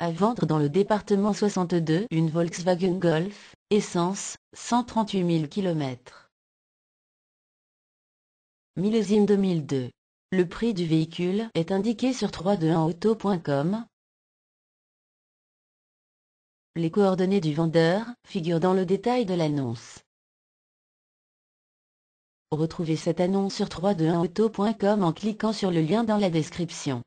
à vendre dans le département 62 une Volkswagen Golf, essence, 138 000 km. Millésime 2002. Le prix du véhicule est indiqué sur 321auto.com. Les coordonnées du vendeur figurent dans le détail de l'annonce. Retrouvez cette annonce sur 321auto.com en cliquant sur le lien dans la description.